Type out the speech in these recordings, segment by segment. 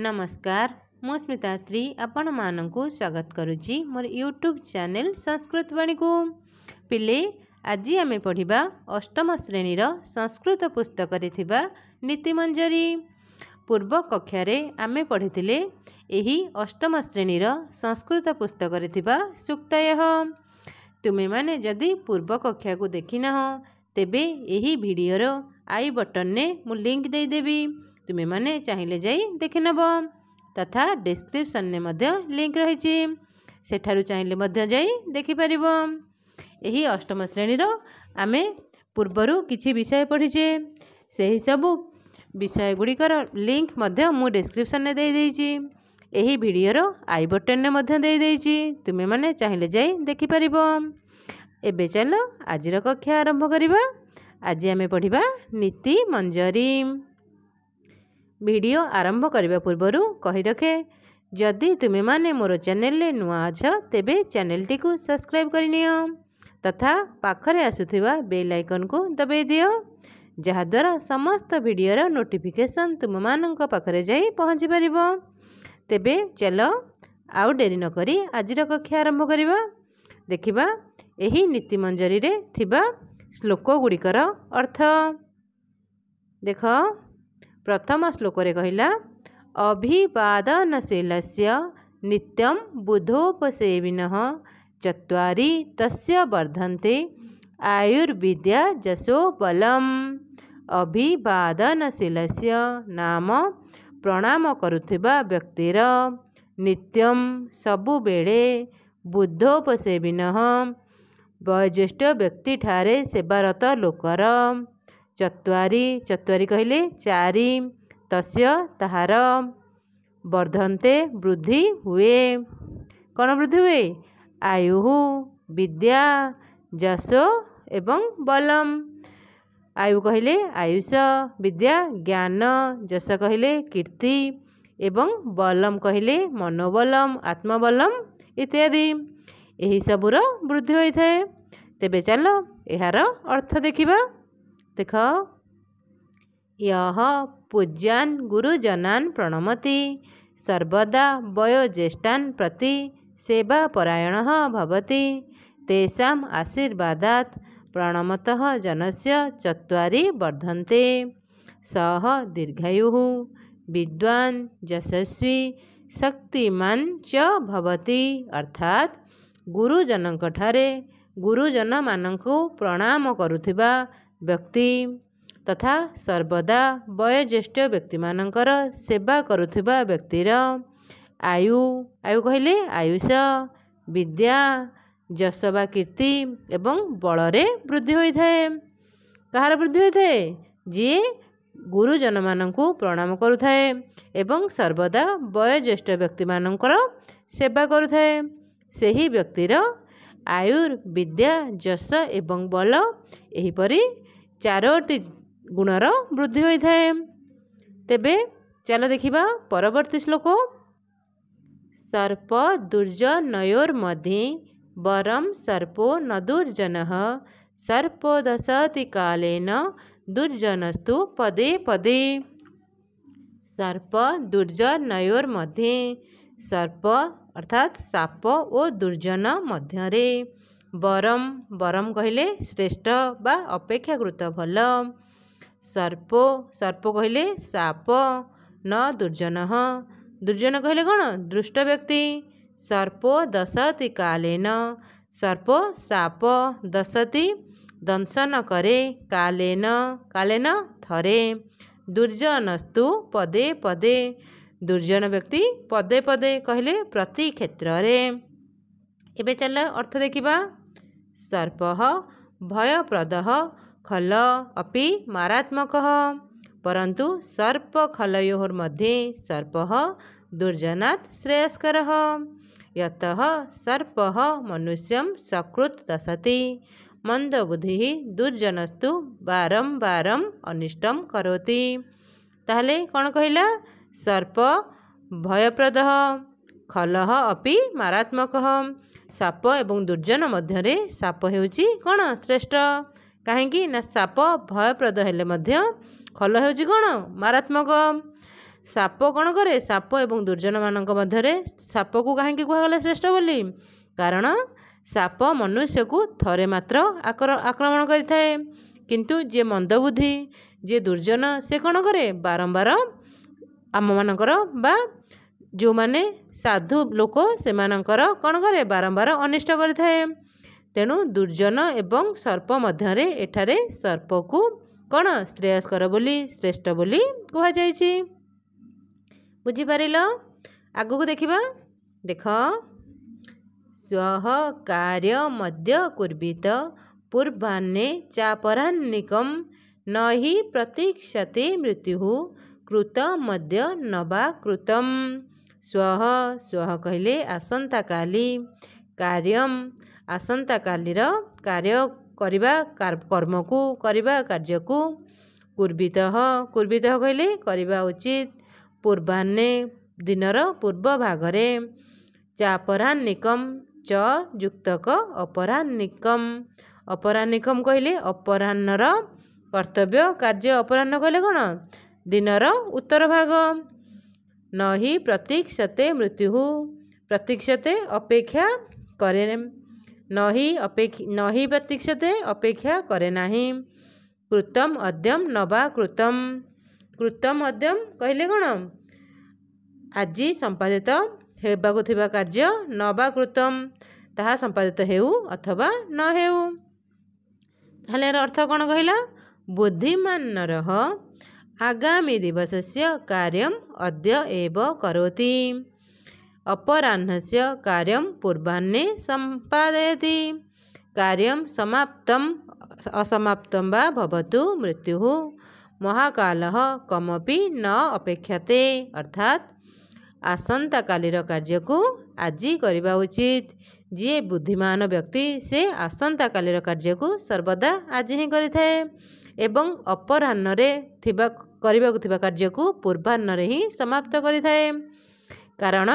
नमस्कार म स्मिताश्री आप स्वागत गरु म युट्युब च्याने को पहिले आज आमे पढा अष्टम श्रेणी र संस्कृत पुस्तकले नीतिमजरी पूर्वकक्षा आम पढिले यही अष्टम श्रेणी र संस्कृत पुस्तकै ठुला सुक्ता तुमेन्ट पूर्व कक्षाको देखिनाह त यही भिडियो आई बटन ने मु लिंक दे लिङ्कदेबि ତୁମେମାନେ ଚାହିଁଲେ ଯାଇ ଦେଖିନେବ ତଥା ଡିସ୍କ୍ରିପ୍ସନ୍ରେ ମଧ୍ୟ ଲିଙ୍କ୍ ରହିଛି ସେଠାରୁ ଚାହିଁଲେ ମଧ୍ୟ ଯାଇ ଦେଖିପାରିବ ଏହି ଅଷ୍ଟମ ଶ୍ରେଣୀର ଆମେ ପୂର୍ବରୁ କିଛି ବିଷୟ ପଢ଼ିଛେ ସେହିସବୁ ବିଷୟ ଗୁଡ଼ିକର ଲିଙ୍କ୍ ମଧ୍ୟ ମୁଁ ଡିସ୍କ୍ରିପ୍ସନ୍ରେ ଦେଇଦେଇଛି ଏହି ଭିଡ଼ିଓର ଆଇ ବଟନ୍ରେ ମଧ୍ୟ ଦେଇଦେଇଛି ତୁମେମାନେ ଚାହିଁଲେ ଯାଇ ଦେଖିପାରିବ ଏବେ ଚାଲ ଆଜିର କକ୍ଷା ଆରମ୍ଭ କରିବା ଆଜି ଆମେ ପଢ଼ିବା ନୀତି ମଞ୍ଜରୀ ଭିଡ଼ିଓ ଆରମ୍ଭ କରିବା ପୂର୍ବରୁ କହି ରଖେ ଯଦି ତୁମେମାନେ ମୋର ଚ୍ୟାନେଲରେ ନୂଆ ଅଛ ତେବେ ଚ୍ୟାନେଲଟିକୁ ସବସ୍କ୍ରାଇବ୍ କରିନିଅ ତଥା ପାଖରେ ଆସୁଥିବା ବେଲ୍ ଆଇକନ୍କୁ ଦବାଇ ଦିଅ ଯାହାଦ୍ୱାରା ସମସ୍ତ ଭିଡ଼ିଓର ନୋଟିଫିକେସନ୍ ତୁମମାନଙ୍କ ପାଖରେ ଯାଇ ପହଞ୍ଚିପାରିବ ତେବେ ଚାଲ ଆଉ ଡେରି ନ କରି ଆଜିର କକ୍ଷା ଆରମ୍ଭ କରିବା ଦେଖିବା ଏହି ନୀତିମଞ୍ଜରୀରେ ଥିବା ଶ୍ଲୋକ ଗୁଡ଼ିକର ଅର୍ଥ ଦେଖ प्रथम श्लोक कहला अभिवादनशील से नित्यम बुधोपसेविन चुरी तस् वर्धन्ते आयुर्विद्या जसो बलम अभिवादनशील से नाम प्रणाम करुवा व्यक्तिर नित्यम सबुबेड़े बुद्धोपसेविन वयोज्येष व्यक्ति ठारे सेवारत लोकर ଚତ୍ୱାରି ଚତ୍ୱାରି କହିଲେ ଚାରି ତସ୍ୟ ତାହାର ବର୍ଦ୍ଧନ୍ତେ ବୃଦ୍ଧି ହୁଏ କ'ଣ ବୃଦ୍ଧି ହୁଏ ଆୟୁଃ ବିଦ୍ୟା ଯଶ ଏବଂ ବଲମ ଆୟୁ କହିଲେ ଆୟୁଷ ବିଦ୍ୟା ଜ୍ଞାନ ଯଶ କହିଲେ କୀର୍ତ୍ତି ଏବଂ ବଲମ କହିଲେ ମନୋବଲମ ଆତ୍ମବଲମ ଇତ୍ୟାଦି ଏହିସବୁର ବୃଦ୍ଧି ହୋଇଥାଏ ତେବେ ଚାଲ ଏହାର ଅର୍ଥ ଦେଖିବା दिखाओ यह पूज्यान गुरुजनान प्रणमति सर्वदा वयोज्येष्ठान प्रति परायण भवति तेषाम् आशीर्वादात् प्रणमतः जनस्य चत्वारि वर्धन्ते सह दीर्घायुः विद्वान यशस्वी शक्तिमान च भवति अर्थात् ठारे गुरुजन ଗୁରୁଜନମାନଙ୍କୁ प्रणाम କରୁଥିବା ବ୍ୟକ୍ତି ତଥା ସର୍ବଦା ବୟୋଜ୍ୟେଷ୍ଠ ବ୍ୟକ୍ତିମାନଙ୍କର ସେବା କରୁଥିବା ବ୍ୟକ୍ତିର ଆୟୁ ଆୟୁ କହିଲେ ଆୟୁଷ ବିଦ୍ୟା ଯଶ ବା କୀର୍ତ୍ତି ଏବଂ ବଳରେ ବୃଦ୍ଧି ହୋଇଥାଏ କାହାର ବୃଦ୍ଧି ହୋଇଥାଏ ଯିଏ ଗୁରୁଜନମାନଙ୍କୁ ପ୍ରଣାମ କରୁଥାଏ ଏବଂ ସର୍ବଦା ବୟୋଜ୍ୟେଷ୍ଠ ବ୍ୟକ୍ତିମାନଙ୍କର ସେବା କରୁଥାଏ ସେହି ବ୍ୟକ୍ତିର ଆୟୁର୍ ବିଦ୍ୟା ଯଶ ଏବଂ ବଳ ଏହିପରି चारोटी गुणर वृद्धि होता है तेब चल देखा परवर्त श्लोक सर्प दुर्ज नयोर्मधि बरम सर्पो न दुर्जन सर्पदशति कालन दुर्जनस्तु पदे पदे सर्प दुर्ज नयोर्मधि सर्प अर्थात साप और दुर्जन मध्य बरम बरम कहिले श्रेष्ठ वा अपेक्षाकृत भल सर्प सर्प कहिले साप न दुर्जन दुर्जन कहिले कन् व्यक्ति सर्प दशति कालेन सर्प साप दशति दशन करे कालेन कालेन थरे दुर्जनस्तु पदे पदे दुर्जन व्यक्ति पदे पदे कहिले अर्थ देखिबा सर्प भयप्रदः खल अपि मारात्मकः परन्तु मध्ये सर्प दुर्जना श्रेयस्करः यतः सर्पः मनुष्यं सकृत् दशति मन्दबुद्धिः दुर्जनस्तु बारम ବାରମ୍ ଅନିଷ୍ଟମ କରନ୍ତି ତାହେଲେ କ'ଣ କହିଲା ସର୍ପ ଭୟପ୍ରଦ ଖଲହ ଅପି ମାରାତ୍ମକ ସାପ ଏବଂ ଦୁର୍ଜନ ମଧ୍ୟରେ ସାପ ହେଉଛି କ'ଣ ଶ୍ରେଷ୍ଠ କାହିଁକି ନା ସାପ ଭୟପ୍ରଦ ହେଲେ ମଧ୍ୟ ଖଲ ହେଉଛି କ'ଣ ମାରାତ୍ମକ ସାପ କ'ଣ କରେ ସାପ ଏବଂ ଦୁର୍ଜନମାନଙ୍କ ମଧ୍ୟରେ ସାପକୁ କାହିଁକି କୁହାଗଲା ଶ୍ରେଷ୍ଠ ବୋଲି କାରଣ ସାପ ମନୁଷ୍ୟକୁ ଥରେ ମାତ୍ର ଆକ୍ରମଣ କରିଥାଏ କିନ୍ତୁ ଯିଏ ମନ୍ଦବୁଦ୍ଧି ଯିଏ ଦୁର୍ଜନ ସେ କ'ଣ କରେ ବାରମ୍ବାର ଆମମାନଙ୍କର ବା ଯେଉଁମାନେ ସାଧୁ ଲୋକ ସେମାନଙ୍କର କ'ଣ କରେ ବାରମ୍ବାର ଅନିଷ୍ଟ କରିଥାଏ ତେଣୁ ଦୁର୍ଜନ ଏବଂ ସର୍ପ ମଧ୍ୟରେ ଏଠାରେ ସର୍ପକୁ କ'ଣ ଶ୍ରେୟସ୍କର ବୋଲି ଶ୍ରେଷ୍ଠ ବୋଲି କୁହାଯାଇଛି ବୁଝିପାରିଲ ଆଗକୁ ଦେଖିବା ଦେଖ ସ୍ୱ କାର୍ଯ୍ୟ ମଧ୍ୟ କୁର୍ବିତ ପୂର୍ବାହ୍ନେ ଚାପରାନ୍ନିକମ୍ ନ ହି ପ୍ରତୀକ୍ଷତେ ମୃତ୍ୟୁ କୃତ ମଧ୍ୟ ନ କୃତମ୍ ଶ୍ୱହ ଶ୍ୱହ କହିଲେ ଆସନ୍ତାକାଲି କାର୍ୟମ ଆସନ୍ତାକାଲିର କାର୍ଯ୍ୟ କରିବା କର୍ମକୁ କରିବା କାର୍ଯ୍ୟକୁ କୁର୍ବିତ କୁର୍ବିତ କହିଲେ କରିବା ଉଚିତ ପୂର୍ବାହ୍ନେ ଦିନର ପୂର୍ବ ଭାଗରେ ଚାପରାହ୍ନିକମ ଚ ଯୁକ୍ତକ ଅପରାହ୍ନିକମ ଅପରାହ୍ନିକମ କହିଲେ ଅପରାହ୍ନର କର୍ତ୍ତବ୍ୟ କାର୍ଯ୍ୟ ଅପରାହ୍ନ କହିଲେ କ'ଣ ଦିନର ଉତ୍ତର ଭାଗ नही प्रती प्रतीक्षते मृत्यु प्रत्येक सते अपेक्षा कही प्रतीक्षते अपेक्षा करे नै कृतम अध्यम नबा कृतम कृतम अध्यम कहिले कम् आज सम्पादित कार्य नबा कृतम ता सम्पादित हेउ अथवा नहे अर्थ कहिला बुद्धि रह आगामी दिवसस्य कार्यम् अद्य एव करोति अपराह्नस्य कार्यं पूर्वाह्ने सम्पादयति कार्यं समाप्तम् असमाप्तं वा भवतु मृत्युः महाकालः कमपि न अपेक्षते अर्थात् आसन्ताकालीर कार्यको आजि गरिबा उचित जे बुद्धिमान व्यक्ति से आसन्ताकालीर कार्यको सर्वदा आज हिँ गरिथाए एवं थिबा କରିବାକୁ ଥିବା କାର୍ଯ୍ୟକୁ ପୂର୍ବାହ୍ନରେ ହିଁ ସମାପ୍ତ କରିଥାଏ କାରଣ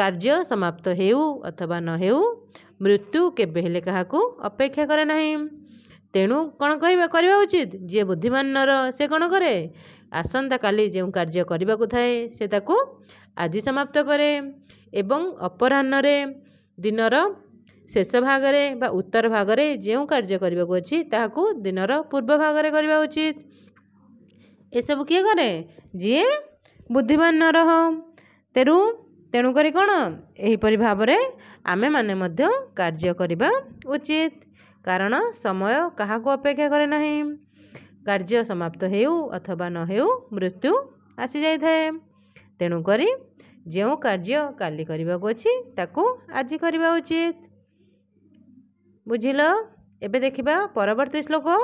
କାର୍ଯ୍ୟ ସମାପ୍ତ ହେଉ ଅଥବା ନ ହେଉ ମୃତ୍ୟୁ କେବେ ହେଲେ କାହାକୁ ଅପେକ୍ଷା କରେ ନାହିଁ ତେଣୁ କ'ଣ କହିବା କରିବା ଉଚିତ ଯିଏ ବୁଦ୍ଧିମାନର ସେ କ'ଣ କରେ ଆସନ୍ତାକାଲି ଯେଉଁ କାର୍ଯ୍ୟ କରିବାକୁ ଥାଏ ସେ ତାକୁ ଆଜି ସମାପ୍ତ କରେ ଏବଂ ଅପରାହ୍ନରେ ଦିନର ଶେଷ ଭାଗରେ ବା ଉତ୍ତର ଭାଗରେ ଯେଉଁ କାର୍ଯ୍ୟ କରିବାକୁ ଅଛି ତାହାକୁ ଦିନର ପୂର୍ବ ଭାଗରେ କରିବା ଉଚିତ ଏସବୁ କିଏ କରେ ଯିଏ ବୁଦ୍ଧିମାନ ନ ରହ ତେଣୁ ତେଣୁକରି କ'ଣ ଏହିପରି ଭାବରେ ଆମେମାନେ ମଧ୍ୟ କାର୍ଯ୍ୟ କରିବା ଉଚିତ କାରଣ ସମୟ କାହାକୁ ଅପେକ୍ଷା କରେ ନାହିଁ କାର୍ଯ୍ୟ ସମାପ୍ତ ହେଉ ଅଥବା ନ ହେଉ ମୃତ୍ୟୁ ଆସିଯାଇଥାଏ ତେଣୁକରି ଯେଉଁ କାର୍ଯ୍ୟ କାଲି କରିବାକୁ ଅଛି ତାକୁ ଆଜି କରିବା ଉଚିତ ବୁଝିଲ ଏବେ ଦେଖିବା ପରବର୍ତ୍ତୀ ଶ୍ଳୋକ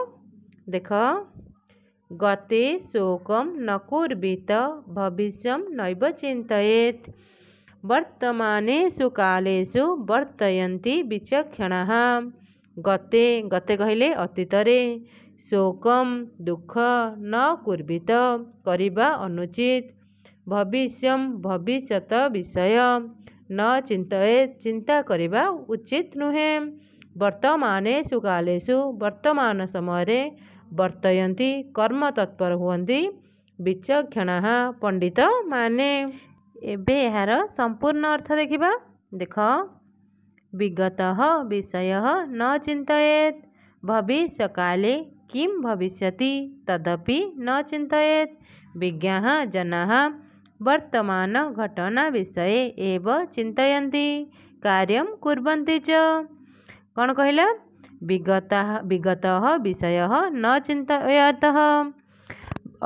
ଦେଖ गते शोकं न कुर्वीत भविष्यं नैव चिन्तयेत् वर्तमानेषु कालेषु वर्तयन्ति विचक्षणाः गते गते କହିଲେ ଅତୀତରେ ଶୋକମ୍ ଦୁଃଖ ନ କୁର୍ବିତ କରିବା ଅନୁଚିତ ଭବିଷ୍ୟମ୍ ଭବିଷ୍ୟତ ବିଷୟ ନ ଚିନ୍ତୟେ ଚିନ୍ତା କରିବା ଉଚିତ ନୁହେଁ ବର୍ତ୍ତମାନେ ସୁକାଲେଷୁ ବର୍ତ୍ତମାନ ସମୟରେ बर्तयती कर्म तत्पर हूँ विचक्षण पंडित माने एबे यार संपूर्ण अर्थ देखा देख विगत विषय न चिंतत भविष्य काले किम भविष्य तदपि न चिंतत विज्ञा जना वर्तमान घटना विषय एवं चिंतती कार्यम कुरती च कौन कहला विगत विगत विषय न चिंतायत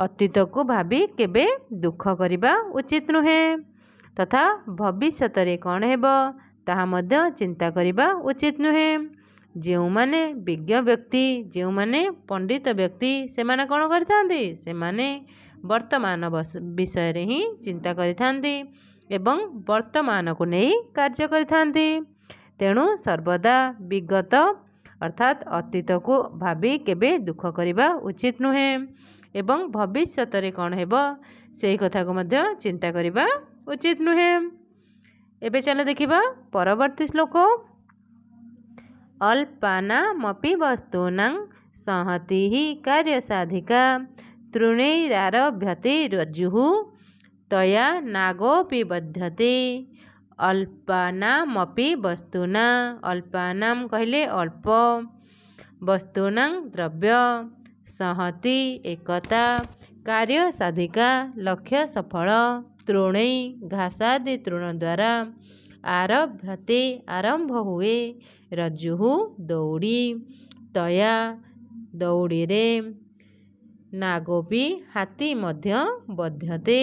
अतीत को भाव के दुख करने उचित नुहे तथा भविष्य कण है चिंता करने उचित नुहे जो मैंने विज्ञ व्यक्ति जो मैंने पंडित व्यक्ति से मैंने कौन करतमान विषय ही चिंता एवं वर्तमान को नहीं कार्य करेणु सर्वदा विगत अर्थात अतीत को भावी केवे दुख करवा उचित नुहे एवं भविष्य कौन है कथा को मध्य चिंता करने उचित नुहे एवं चल देखा परवर्ती श्लोक अल्पाना मपि वस्तुना संहति ही कार्य साधिका तृणीरार भ्यति तया नागोपी बद्धती अल्पानाम अपि वस्तुना कहिले अल्प वस्तुना द्रव्य सहति एकता कार्य साधिका, लक्ष्य सफल तृणै घासादि तृणद्वारा आरभ्यते आरम्भ हुए, तया हुजु दौडि हाती मध्य बध्यते,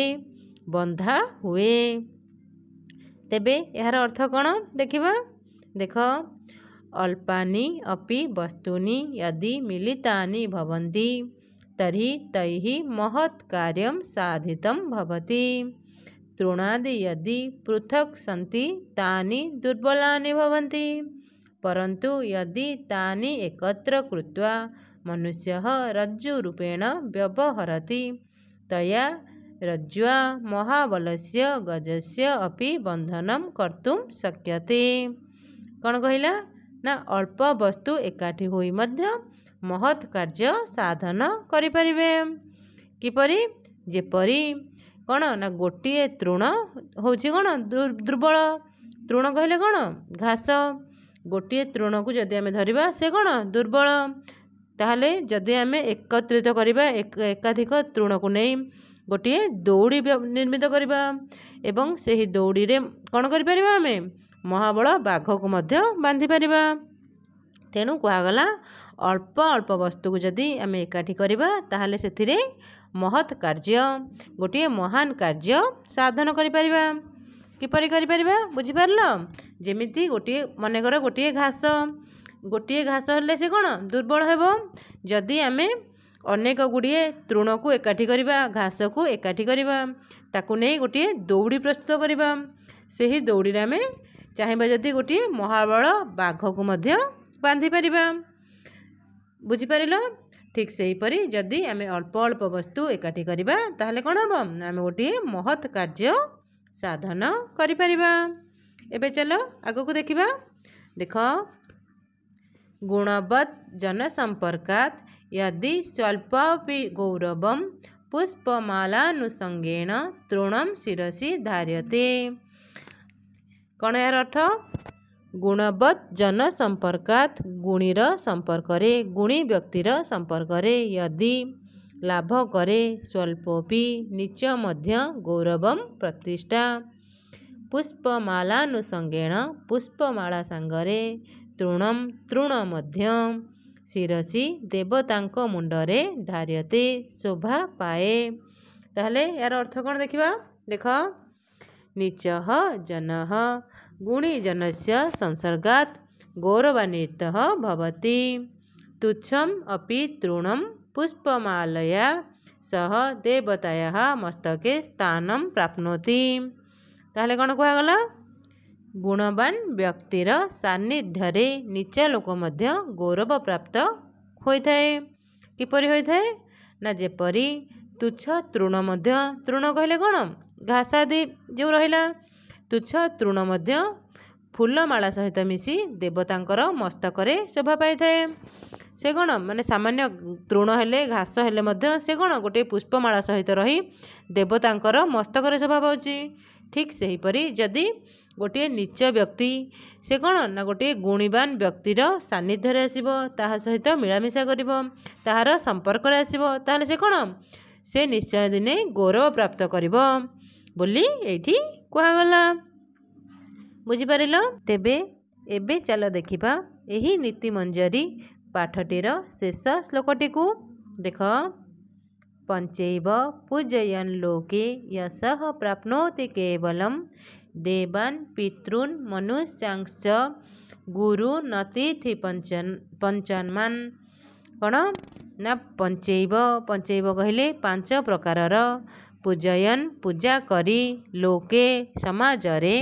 बन्धा हुए तेब यार अर्थ कौन देख देख अल्पानी अपि वस्तुनि यदि मिलितानि भवन्ति तरी तैह महत् कार्य साधित तृणादि यदि पृथक सी तानि दुर्बलानि भवन्ति परंतु यदि तानि एकत्र कृत्वा मनुष्य रज्जुपेण व्यवहरती तया रज्वा महाबलस्य गजस्य अपि बन्धनं कर्तुं शक्यते कण कहिला ना अल्प वस्तु एकाठी होई मध्य महत कार्य साधन करि परिबे किपरी जेपरी कण ना गोटीए तृण होछि कोन दुर्बल तृण कहिले कोन घास गोटीए तृण को जदि हमै धरिबा से कोन दुर्बल ताले जदि हमै एकत्रित करिबा एकाधिक तृण को नै ଗୋଟିଏ ଦୌଡ଼ି ନିର୍ମିତ କରିବା ଏବଂ ସେହି ଦୌଡ଼ିରେ କ'ଣ କରିପାରିବା ଆମେ ମହାବଳ ବାଘକୁ ମଧ୍ୟ ବାନ୍ଧିପାରିବା ତେଣୁ କୁହାଗଲା ଅଳ୍ପ ଅଳ୍ପ ବସ୍ତୁକୁ ଯଦି ଆମେ ଏକାଠି କରିବା ତାହେଲେ ସେଥିରେ ମହତ୍ କାର୍ଯ୍ୟ ଗୋଟିଏ ମହାନ କାର୍ଯ୍ୟ ସାଧନ କରିପାରିବା କିପରି କରିପାରିବା ବୁଝିପାରିଲ ଯେମିତି ଗୋଟିଏ ମନେକର ଗୋଟିଏ ଘାସ ଗୋଟିଏ ଘାସ ହେଲେ ସେ କ'ଣ ଦୁର୍ବଳ ହେବ ଯଦି ଆମେ अनेक गुड़िए तृण को एकाठी करवा घास को एकाठी करवा गोटे दौड़ी प्रस्तुत करवा से ही दौड़ी आम चाहे जदि गोटे महाबल बाघ को मध्य बांधिपर बुझिपार ठीक से हीपरी जदि आम अल्प अल्प वस्तु एकाठी करवा तेल कौन हम आम गोटे महत् कार्य साधन कर देख गुणवत् जनसम्पर्कात् यदि स्वल्पापि गौरवम् पुष्पमालानुषङ्गेण तृणं शिरसि धार्यते कणयार्थ गुणवत् जनसम्पर्कात् गुणीर सम्पर्करे गुणी व्यक्तिर सम्पर्करे यदि लाभ करे मध्ये गौरवं प्रतिष्ठा पुष्पमालानुषङ्गेण पुष्पमाला साङ्गरे तृणम तृण मध्य शिशी देवता मुंडे धारियते शोभा पाए तेल यार अर्थ कौन देखा देख नीच जन गुणीजन से संसर्गा गौरवान्वित होती तुच्छम अपि तृणम पुष्पमाल सह देवताया मस्तक स्थान प्राप्नोति कण कहगला गुणवान व्यक्तिर सानिध्य साध्यी लोक गौरव प्राप्त हुए किपरिए नैपरि तुच्छ तृण तृण कहले कहिले कस आदि जो तुच्छ तृण फुलमाला सहित मिसि देवता से शोभाइ सेगण सामान्य तृण हेले हो से गण गोटे पुष्पमाला सहित रहि देवता मस्तकर शोभा ठीक ठिक सहीपरि जति ଗୋଟିଏ ନୀଚ ବ୍ୟକ୍ତି ସେ କ'ଣ ନା ଗୋଟିଏ ଗୁଣୀବାନ ବ୍ୟକ୍ତିର ସାନ୍ନିଧ୍ୟରେ ଆସିବ ତାହା ସହିତ ମିଳାମିଶା କରିବ ତାହାର ସମ୍ପର୍କରେ ଆସିବ ତାହେଲେ ସେ କ'ଣ ସେ ନିଶ୍ଚୟ ଦିନେ ଗୌରବ ପ୍ରାପ୍ତ କରିବ ବୋଲି ଏଇଠି କୁହାଗଲା ବୁଝିପାରିଲ ତେବେ ଏବେ ଚାଲ ଦେଖିବା ଏହି ନୀତିମଞ୍ଜରୀ ପାଠଟିର ଶେଷ ଶ୍ଳୋକଟିକୁ ଦେଖ ପଞ୍ଚେବ ପୂଜୟନ୍ ଲୋକେ ୟଶଃ ପ୍ରାପ୍ନୋତି କେବଳ देवन पितृन् मनुष्यांश्च गुरु नतिथि पञ्चन पञ्चन्मान କ'ଣ ନା ପଞ୍ଚେଇବ ପଞ୍ଚେଇବ କହିଲେ ପାଞ୍ଚ ପ୍ରକାରର ପୂଜୟନ୍ ପୂଜା କରି ଲୋକେ ସମାଜରେ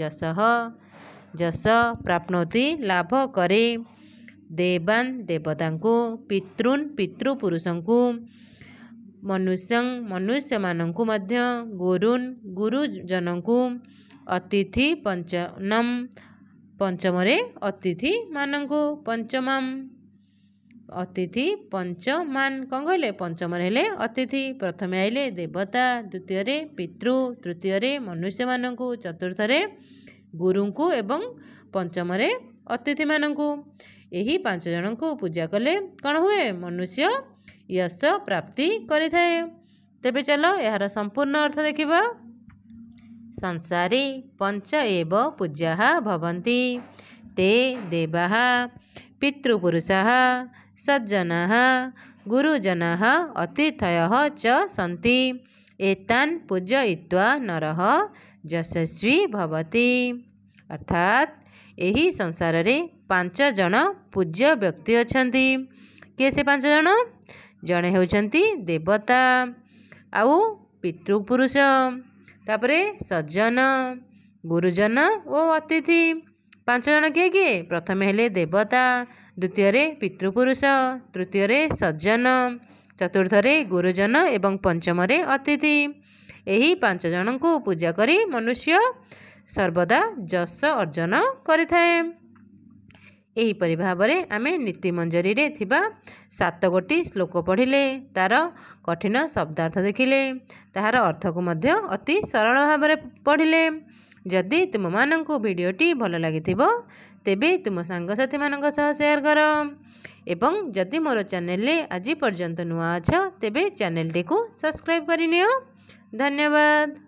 ଯଶଃ ଯଶ ପ୍ରାପ୍ନୋତି ଲାଭ କରେ ଦେବାନ୍ ଦେବତାଙ୍କୁ ପିତୃନ୍ ପିତୃପୁରୁଷଙ୍କୁ ମନୁଷ୍ୟଂ ମନୁଷ୍ୟମାନଙ୍କୁ ମଧ୍ୟ ଗୁରୁନ୍ ଅତିଥି ପଞ୍ଚନମ ପଞ୍ଚମରେ ଅତିଥିମାନଙ୍କୁ ପଞ୍ଚମାମ ଅତିଥି ପଞ୍ଚମାନ କ'ଣ କହିଲେ ପଞ୍ଚମରେ ହେଲେ ଅତିଥି ପ୍ରଥମେ ଆଇଲେ ଦେବତା ଦ୍ୱିତୀୟରେ ପିତୃ ତୃତୀୟରେ ମନୁଷ୍ୟମାନଙ୍କୁ ଚତୁର୍ଥରେ ଗୁରୁଙ୍କୁ ଏବଂ ପଞ୍ଚମରେ ଅତିଥିମାନଙ୍କୁ ଏହି ପାଞ୍ଚ ଜଣଙ୍କୁ ପୂଜା କଲେ କ'ଣ ହୁଏ ମନୁଷ୍ୟ ୟଶ ପ୍ରାପ୍ତି କରିଥାଏ ତେବେ ଚାଲ ଏହାର ସମ୍ପୂର୍ଣ୍ଣ ଅର୍ଥ ଦେଖିବା संसारी पंच एव पूजा ते देवा पितृपुरुष सज्जन गुरुजन अतिथय चीता पूजय्वा नर यशस्वी भवती अर्थात यही संसार रे पांच जन पूज्य व्यक्ति अच्छा किए से पांच जन जड़े होती देवता आउ पितृपुरुष ତାପରେ ସଜ୍ଜନ ଗୁରୁଜନ ଓ ଅତିଥି ପାଞ୍ଚ ଜଣ କିଏ କିଏ ପ୍ରଥମେ ହେଲେ ଦେବତା ଦ୍ୱିତୀୟରେ ପିତୃପୁରୁଷ ତୃତୀୟରେ ସଜ୍ଜନ ଚତୁର୍ଥରେ ଗୁରୁଜନ ଏବଂ ପଞ୍ଚମରେ ଅତିଥି ଏହି ପାଞ୍ଚ ଜଣଙ୍କୁ ପୂଜା କରି ମନୁଷ୍ୟ ସର୍ବଦା ଯଶ ଅର୍ଜନ କରିଥାଏ ଏହିପରି ଭାବରେ ଆମେ ନୀତିମଞ୍ଜରୀରେ ଥିବା ସାତ ଗୋଟି ଶ୍ଳୋକ ପଢ଼ିଲେ ତା'ର କଠିନ ଶବ୍ଦାର୍ଥ ଦେଖିଲେ ତାହାର ଅର୍ଥକୁ ମଧ୍ୟ ଅତି ସରଳ ଭାବରେ ପଢ଼ିଲେ ଯଦି ତୁମମାନଙ୍କୁ ଭିଡ଼ିଓଟି ଭଲ ଲାଗିଥିବ ତେବେ ତୁମ ସାଙ୍ଗସାଥିମାନଙ୍କ ସହ ସେୟାର କର ଏବଂ ଯଦି ମୋର ଚ୍ୟାନେଲରେ ଆଜି ପର୍ଯ୍ୟନ୍ତ ନୂଆ ଅଛ ତେବେ ଚ୍ୟାନେଲଟିକୁ ସବସ୍କ୍ରାଇବ୍ କରିନିଅ ଧନ୍ୟବାଦ